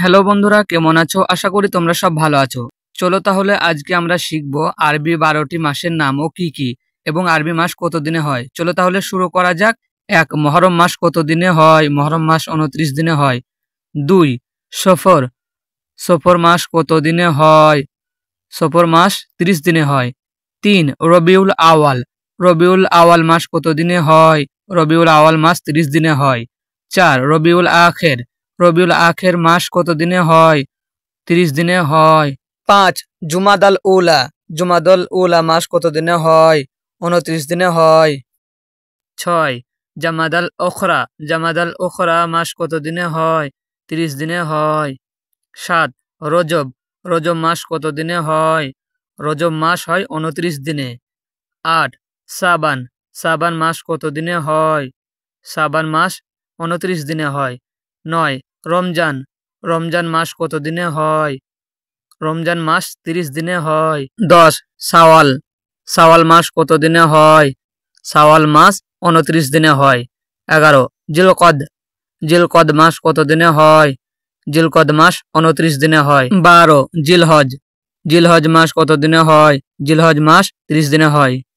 hello বন্ধুরা কেমন আছো আশা করি তোমরা সব ভালো আছো চলো তাহলে আজকে আমরা শিখব আরবি বারোটি মাসের নাম ও কি কি এবং আরবি মাস কত দিনে হয় চলো তাহলে শুরু করা যাক এক মহরম মাস কত দিনে হয় মহরম মাস উনত্রিশ দিনে হয় দুই সফর সফর মাস কত দিনে হয় সফর মাস ত্রিশ দিনে হয় তিন রবিউল আওয়াল রবিউল আওয়াল মাস কত দিনে হয় রবিউল আওয়াল মাস ত্রিশ দিনে হয় চার রবিউল আখের রবিউল আখের মাস কত দিনে হয় তিরিশ দিনে হয় পাঁচ জুমাদাল উলা জুমাদল উলা মাস কত দিনে হয় উনত্রিশ দিনে হয় ছয় জামাদাল ওখরা জামাদাল ওখরা মাস কত দিনে হয় তিরিশ দিনে হয় সাত রজব রজব মাস কত দিনে হয় রজব মাস হয় উনত্রিশ দিনে আট সাবান সাবান মাস কত দিনে হয় সাবান মাস উনত্রিশ দিনে হয় নয় রমজান রমজান মাস কত দিনে হয় রমজান মাস তিরিশ দিনে হয় দশ সাওয়াল সাওয়াল মাস কত দিনে হয় সাওয়াল মাস উনত্রিশ দিনে হয় এগারো জিলকদ জিলকদ মাস কত দিনে হয় জিলকদ মাস উনত্রিশ দিনে হয় বারো জিলহজ জিলহজ মাস কত দিনে হয় জিলহজ মাস ত্রিশ দিনে হয়